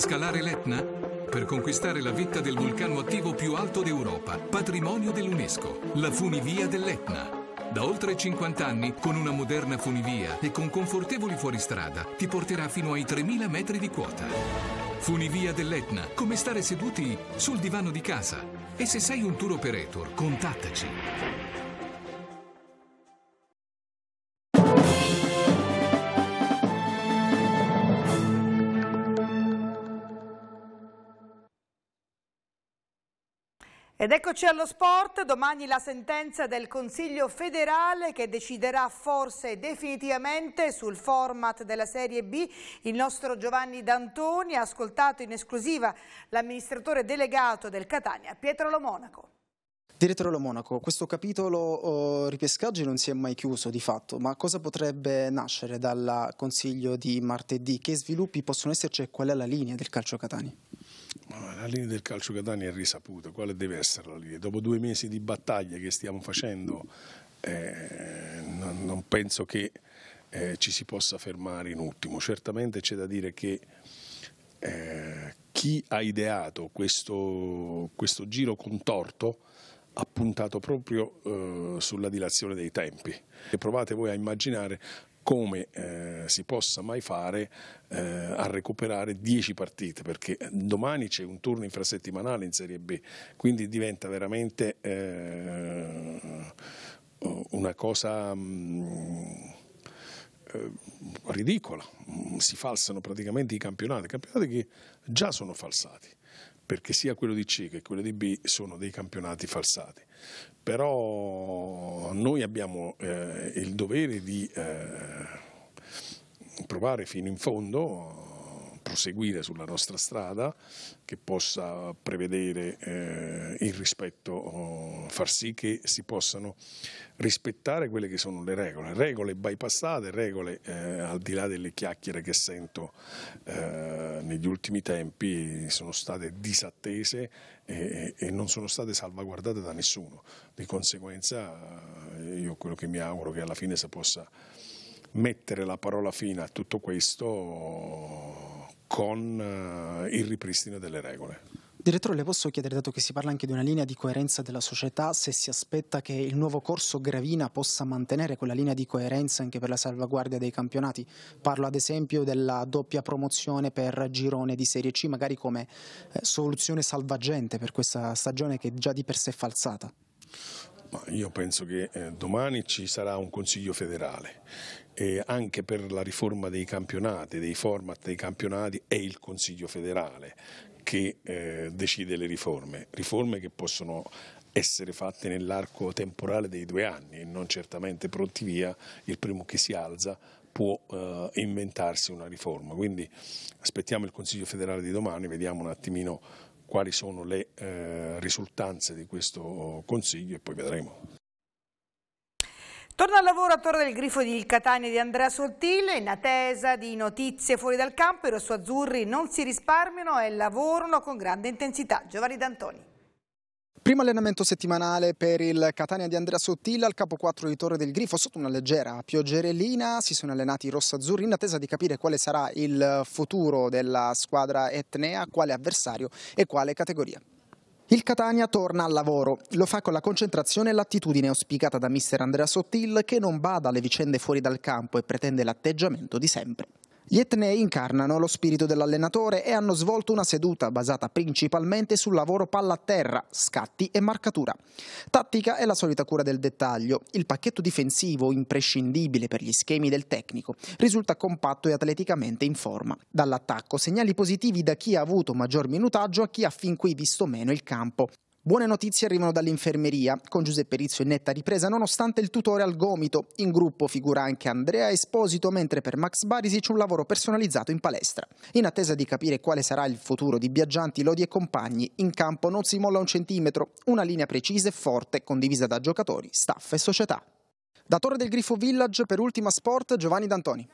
scalare l'Etna? Per conquistare la vetta del vulcano attivo più alto d'Europa, patrimonio dell'UNESCO, la funivia dell'Etna. Da oltre 50 anni, con una moderna funivia e con confortevoli fuoristrada, ti porterà fino ai 3.000 metri di quota. Funivia dell'Etna, come stare seduti sul divano di casa. E se sei un tour operator, contattaci. Ed eccoci allo sport, domani la sentenza del Consiglio federale che deciderà forse definitivamente sul format della Serie B. Il nostro Giovanni D'Antoni ha ascoltato in esclusiva l'amministratore delegato del Catania, Pietro Lo Monaco. Direttore Lo Monaco, questo capitolo oh, ripescaggi non si è mai chiuso di fatto, ma cosa potrebbe nascere dal Consiglio di martedì? Che sviluppi possono esserci e qual è la linea del calcio Catania? La linea del calcio Catania è risaputa, quale deve essere la linea? Dopo due mesi di battaglia che stiamo facendo eh, non, non, penso che eh, ci si possa fermare in ultimo. Certamente c'è da dire che eh, chi ha ideato questo, questo, giro contorto ha puntato proprio eh, sulla dilazione dei tempi. E provate voi a immaginare come eh, si possa mai fare eh, a recuperare 10 partite, perché domani c'è un turno infrasettimanale in Serie B, quindi diventa veramente eh, una cosa... Mh, mm, eh, ridicola, si falsano praticamente i campionati, campionati che già sono falsati, perché sia quello di C che quello di B sono dei campionati falsati però noi abbiamo eh, il dovere di eh, provare fino in fondo proseguire sulla nostra strada, che possa prevedere eh, il rispetto, oh, far sì che si possano rispettare quelle che sono le regole, regole bypassate, regole eh, al di là delle chiacchiere che sento eh, negli ultimi tempi sono state disattese e, e, non sono state salvaguardate da nessuno. Di conseguenza eh, io quello che mi auguro che alla fine si possa mettere la parola fine a tutto questo con eh, il ripristino delle regole. Direttore, le posso chiedere, dato che si parla anche di una linea di coerenza della società, se si aspetta che il nuovo corso Gravina possa mantenere quella linea di coerenza anche per la salvaguardia dei campionati? Parlo ad esempio della doppia promozione per girone di Serie C, magari come eh, soluzione salvagente per questa stagione che già di per sé è falsata io penso che eh, domani ci sarà un Consiglio federale e anche per la riforma dei campionati, dei format dei campionati è il Consiglio federale che eh, decide le riforme, riforme che possono essere fatte nell'arco temporale dei due anni e non certamente pronti via il primo che si alza può eh, inventarsi una riforma. Quindi aspettiamo il Consiglio federale di domani, vediamo un attimino quali sono le eh, risultanze di questo Consiglio e poi vedremo. Torna al lavoro a Torre del Grifo di Catania di Andrea Sottile, in attesa di notizie fuori dal campo, i rossoazzurri non si risparmiano e lavorano con grande intensità. Giovanni D'Antoni. Primo allenamento settimanale per il Catania di Andrea Sottil al capo 4 di Torre del Grifo sotto una leggera pioggerellina, si sono allenati i rossazzurri in attesa di capire quale sarà il futuro della squadra etnea, quale avversario e quale categoria. Il Catania torna al lavoro, lo fa con la concentrazione e l'attitudine auspicata da mister Andrea Sottil che non bada alle vicende fuori dal campo e pretende l'atteggiamento di sempre. Gli etnei incarnano lo spirito dell'allenatore e hanno svolto una seduta basata principalmente sul lavoro palla a terra, scatti e marcatura. Tattica è la solita cura del dettaglio. Il pacchetto difensivo, imprescindibile per gli schemi del tecnico, risulta compatto e atleticamente in forma. Dall'attacco segnali positivi da chi ha avuto maggior minutaggio a chi ha fin qui visto meno il campo. Buone notizie arrivano dall'infermeria, con Giuseppe Rizzo in netta ripresa nonostante il tutore al gomito. In gruppo figura anche Andrea Esposito, mentre per Max Barisic un lavoro personalizzato in palestra. In attesa di capire quale sarà il futuro di Biaggianti, Lodi e compagni, in campo non si molla un centimetro, una linea precisa e forte condivisa da giocatori, staff e società. Da Torre del Grifo Village per Ultima Sport Giovanni D'Antoni.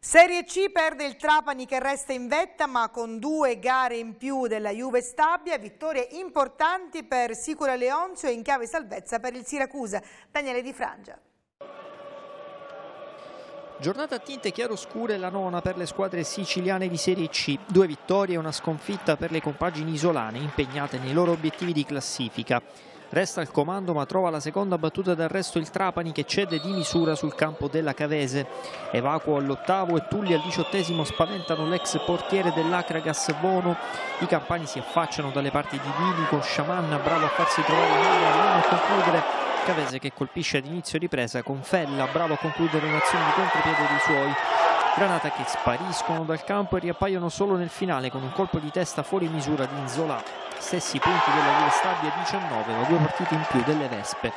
Serie C perde il Trapani che resta in vetta ma con due gare in più della Juve Stabia, vittorie importanti per Sicura Leonzio e in chiave salvezza per il Siracusa. Daniele Di Frangia. Giornata a tinte chiaroscure la nona per le squadre siciliane di Serie C. Due vittorie e una sconfitta per le compagini isolane impegnate nei loro obiettivi di classifica. Resta al comando ma trova la seconda battuta d'arresto il Trapani che cede di misura sul campo della Cavese. Evacuo all'ottavo e Tulli al diciottesimo spaventano l'ex portiere dell'Acragas Bono. I campani si affacciano dalle parti di Dili con Sciamanna bravo a farsi trovare in mano e concludere Cavese che colpisce ad inizio ripresa con Fella, bravo a concludere un'azione di contropiede dei suoi. Granata che spariscono dal campo e riappaiono solo nel finale con un colpo di testa fuori misura di Inzola. Stessi punti della Juve Stabia 19 ma due partite in più delle Vespe.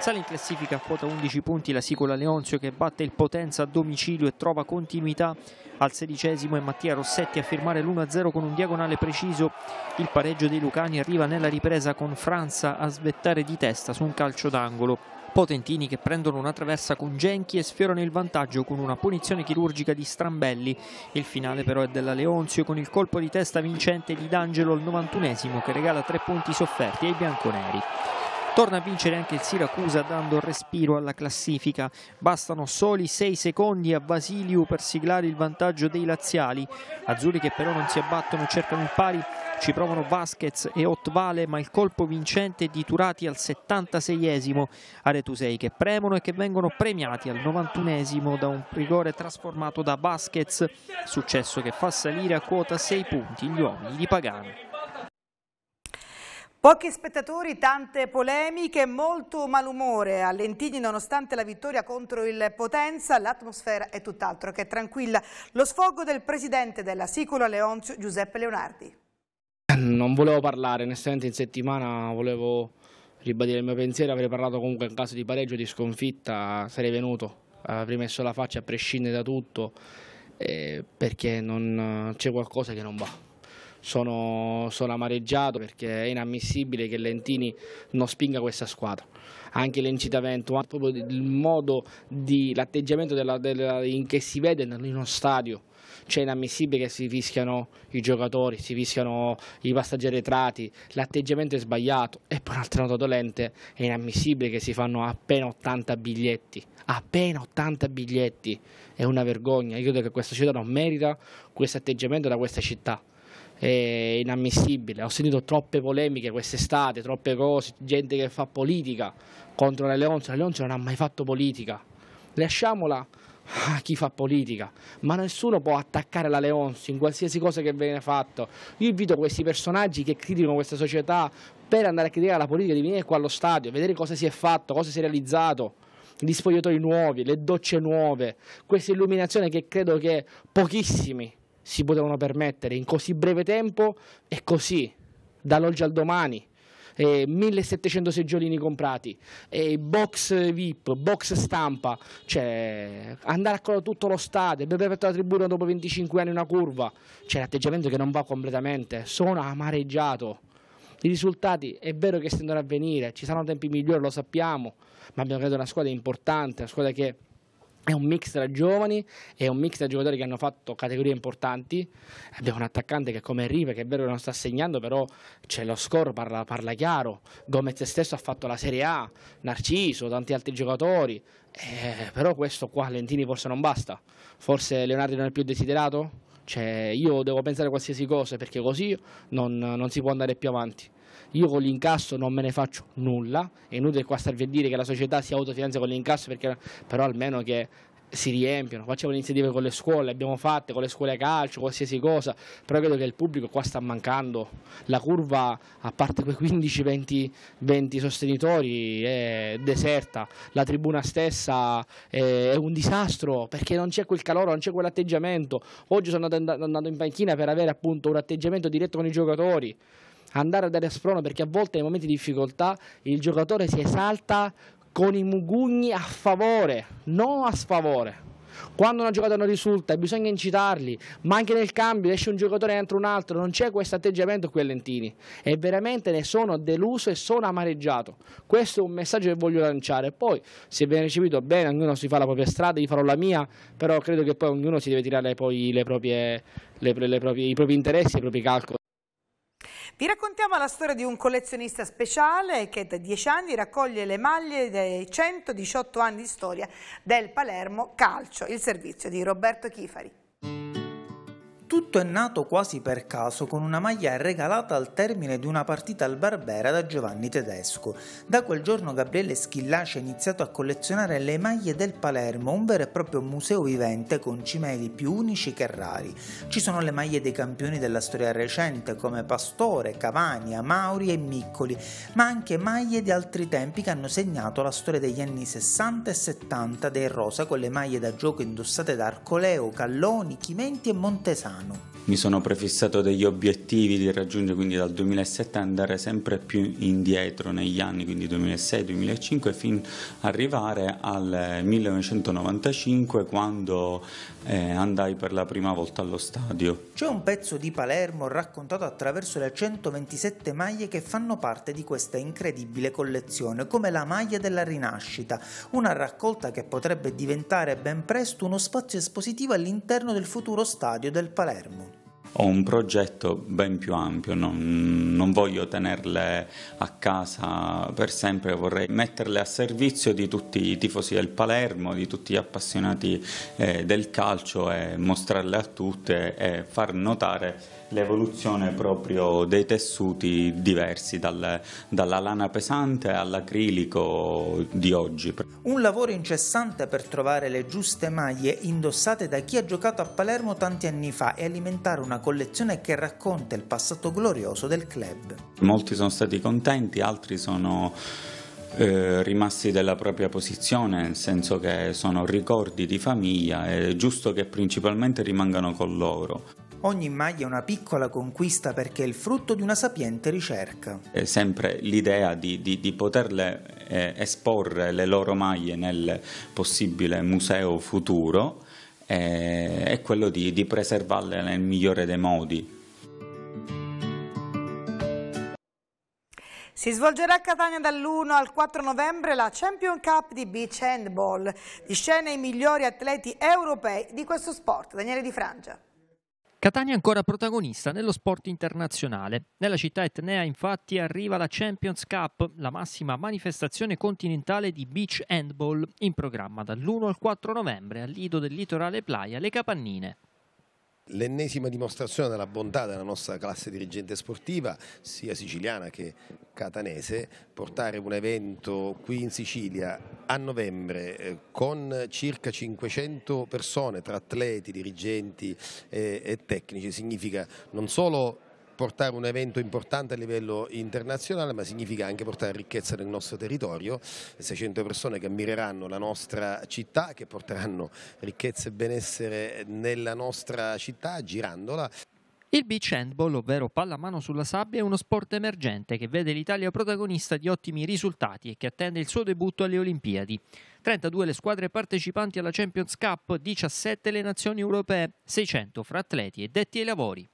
Sale in classifica a quota 11 punti la Sicola Leonzio che batte il Potenza a domicilio e trova continuità al sedicesimo e Mattia Rossetti a firmare l'1-0 con un diagonale preciso. Il pareggio dei Lucani arriva nella ripresa con Franza a svettare di testa su un calcio d'angolo. Potentini che prendono una traversa con Genchi e sfiorano il vantaggio con una punizione chirurgica di Strambelli. Il finale però è della Leonzio con il colpo di testa vincente di D'Angelo al 91 esimo che regala tre punti sofferti ai bianconeri. Torna a vincere anche il Siracusa dando respiro alla classifica. Bastano soli 6 secondi a Vasiliu per siglare il vantaggio dei laziali. Azzurri che però non si abbattono e cercano il pari. Ci provano Vasquez e Otvale ma il colpo vincente è di Turati al 76esimo. Aretusei che premono e che vengono premiati al 91esimo da un rigore trasformato da Vasquez. Successo che fa salire a quota 6 punti gli uomini di Pagano. Pochi spettatori, tante polemiche, molto malumore a Lentini nonostante la vittoria contro il Potenza, l'atmosfera è tutt'altro che tranquilla. Lo sfogo del presidente della Sicola Leonzio, Giuseppe Leonardi. Non volevo parlare, onestamente in settimana volevo ribadire il mio pensiero, avrei parlato comunque in caso di pareggio, di sconfitta, sarei venuto, avrei messo la faccia a prescindere da tutto, eh, perché c'è qualcosa che non va sono, sono amareggiato perché è inammissibile che Lentini non spinga questa squadra anche l'incitamento, ma proprio il modo, di, l'atteggiamento della, della, in che si vede in uno stadio. Cioè è inammissibile che si fischiano i giocatori, si fischiano i passaggeri retrati, l'atteggiamento è sbagliato e poi un'altra nota dolente è inammissibile che si fanno appena 80 biglietti, appena 80 biglietti, è una vergogna, io credo che questa città non merita questo atteggiamento da questa città è inammissibile. Ho sentito troppe polemiche quest'estate, troppe cose, gente che fa politica contro la Leonce. La Leonce non ha mai fatto politica. Lasciamola a chi fa politica, ma nessuno può attaccare la Leonce in qualsiasi cosa che viene fatto. Io invito questi personaggi che criticano questa società per andare a criticare la politica di venire qua allo stadio, vedere cosa si è fatto, cosa si è realizzato gli spogliatori nuovi, le docce nuove, questa illuminazione che credo che pochissimi si potevano permettere in così breve tempo e così, dall'oggi al domani. 1700 eh, seggiolini comprati, box VIP, box stampa, cioè andare a collo tutto lo stadio, aver aperto la tribuna dopo 25 anni una curva, c'è cioè, l'atteggiamento che non va completamente, sono amareggiato. I risultati è vero che stendono a venire, ci saranno tempi migliori, lo sappiamo, ma abbiamo creato una squadra importante, una squadra che è un mix tra giovani, è un mix tra giocatori che hanno fatto categorie importanti. Abbiamo un attaccante che come Rive, che è vero che non sta segnando, però c'è lo score, parla, parla, chiaro. Gomez stesso ha fatto la Serie A, Narciso, tanti altri giocatori. Eh, però questo qua, Lentini, forse non basta. Forse Leonardo non è più desiderato? Cioè, io devo pensare a qualsiasi cosa perché così non, non si può andare più avanti io con l'incasso non me ne faccio nulla, è inutile qua starvi a dire che la società si autofinanzia con l'incasso, perché, però almeno che si riempiono, facciamo iniziative con le scuole, abbiamo fatte con le scuole a calcio, qualsiasi cosa, però credo che il pubblico qua sta mancando, la curva a parte quei 15-20 sostenitori è deserta, la tribuna stessa eh, è un disastro perché non c'è quel calore, non c'è quell'atteggiamento, oggi sono andato in panchina per avere appunto un atteggiamento diretto con i giocatori, andare a dare sprono perché a volte nei momenti di difficoltà il giocatore si esalta con i mugugni a favore, non a sfavore. Quando una giocata non risulta bisogna incitarli, ma anche nel cambio esce un giocatore e entra un altro, non c'è questo atteggiamento qui a Lentini e veramente ne sono deluso e sono amareggiato. Questo è un messaggio che voglio lanciare. Poi se viene ricevuto bene, ognuno si fa la propria strada, io farò la mia, però credo che poi ognuno si deve tirare poi le proprie, le, le proprie, i propri interessi, i propri calcoli. Vi raccontiamo la storia di un collezionista speciale che da dieci anni raccoglie le maglie dei 118 anni di storia del Palermo Calcio, il servizio di Roberto Chifari. Tutto è nato quasi per caso con una maglia regalata al termine di una partita al Barbera da Giovanni Tedesco. Da quel giorno Gabriele Schillace ha iniziato a collezionare le maglie del Palermo, un vero e proprio museo vivente con cimeli più unici che rari. Ci sono le maglie dei campioni della storia recente come Pastore, Cavania, Mauri e Miccoli, ma anche maglie di altri tempi che hanno segnato la storia degli anni 60 e 70 dei Rosa con le maglie da gioco indossate da Arcoleo, Calloni, Chimenti e Montesano. ¿no? mi sono prefissato degli obiettivi di raggiungere, quindi dal 2007 andare sempre più indietro negli anni, quindi 2006-2005, fino ad arrivare al 1995 quando eh, andai per la prima volta allo stadio. C'è un pezzo di Palermo raccontato attraverso le 127 maglie che fanno parte di questa incredibile collezione, come la maglia della rinascita, una raccolta che potrebbe diventare ben presto uno spazio espositivo all'interno del futuro stadio del Palermo ho un progetto ben più ampio, non, non, voglio tenerle a casa per sempre, vorrei metterle a servizio di tutti i tifosi del Palermo, di tutti gli appassionati eh, del calcio e mostrarle a tutte e far notare l'evoluzione proprio dei tessuti diversi, dal, dalla lana pesante all'acrilico di oggi. Un lavoro incessante per trovare le giuste maglie indossate da chi ha giocato a Palermo tanti anni fa e alimentare una collezione che racconta il passato glorioso del club. Molti sono stati contenti, altri sono... Eh, rimasti della propria posizione, nel senso che sono ricordi di famiglia, è giusto che principalmente rimangano con loro. Ogni maglia è una piccola conquista perché è il frutto di una sapiente ricerca. È sempre l'idea di, di, di poterle eh, esporre le loro maglie nel possibile museo futuro eh, è quello di, di preservarle nel migliore dei modi. Si svolgerà a Catania dall'1 al 4 novembre la Champion Cup di Beach Handball. Di scena i migliori atleti europei di questo sport. Daniele Di Frangia. Catania è ancora protagonista nello sport internazionale. Nella città etnea infatti arriva la Champions Cup, la massima manifestazione continentale di beach handball, in programma dall'1 al 4 novembre al Lido del Litorale Playa Le Capannine. L'ennesima dimostrazione della bontà della nostra classe dirigente sportiva, sia siciliana che catanese, portare un evento qui in Sicilia a novembre eh, con circa 500 persone tra atleti, dirigenti eh, e tecnici significa non solo portare un evento importante a livello internazionale ma significa anche portare ricchezza nel nostro territorio, 600 persone che ammireranno la nostra città, che porteranno ricchezza e benessere nella nostra città girandola. Il beach handball, ovvero pallamano sulla sabbia, è uno sport emergente che vede l'Italia protagonista di ottimi risultati e che attende il suo debutto alle Olimpiadi. 32 le squadre partecipanti alla Champions Cup, 17 le nazioni europee, 600 fra atleti e detti ai lavori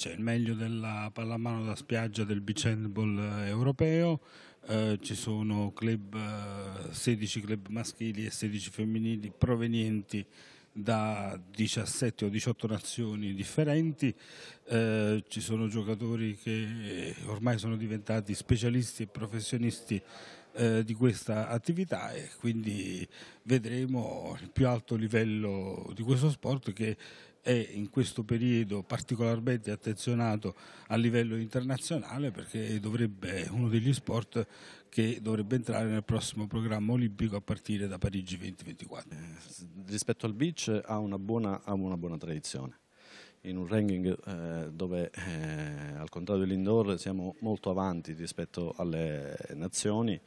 c'è cioè, il meglio della pallamano da spiaggia del beach handball eh, europeo, eh, ci sono club, 16 eh, club maschili e 16 femminili provenienti da 17 o 18 nazioni differenti, eh, ci sono giocatori che ormai sono diventati specialisti e professionisti eh, di questa attività e quindi vedremo il più alto livello di questo sport che è in questo periodo particolarmente attenzionato a livello internazionale perché dovrebbe, è uno degli sport che dovrebbe entrare nel prossimo programma olimpico a partire da Parigi 2024. Eh, rispetto al beach ha una buona, ha una buona tradizione in un ranking eh, dove eh, al contrario dell'indoor siamo molto avanti rispetto alle nazioni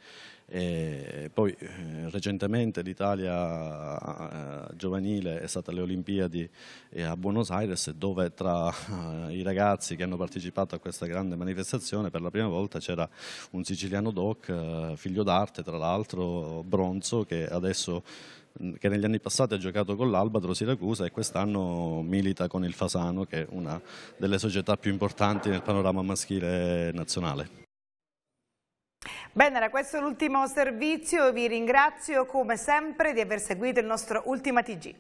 e poi eh, recentemente l'Italia eh, eh, giovanile è stata alle Olimpiadi a Buenos Aires dove tra i ragazzi che hanno partecipato a questa grande manifestazione per la prima volta c'era un siciliano doc, figlio d'arte tra l'altro, Bronzo, che adesso mm, che negli anni passati ha giocato con l'Albatro Siracusa e quest'anno milita con il Fasano che è una delle società più importanti nel panorama maschile nazionale. Bene, era questo l'ultimo servizio, vi ringrazio come sempre di aver seguito il nostro Ultima TG.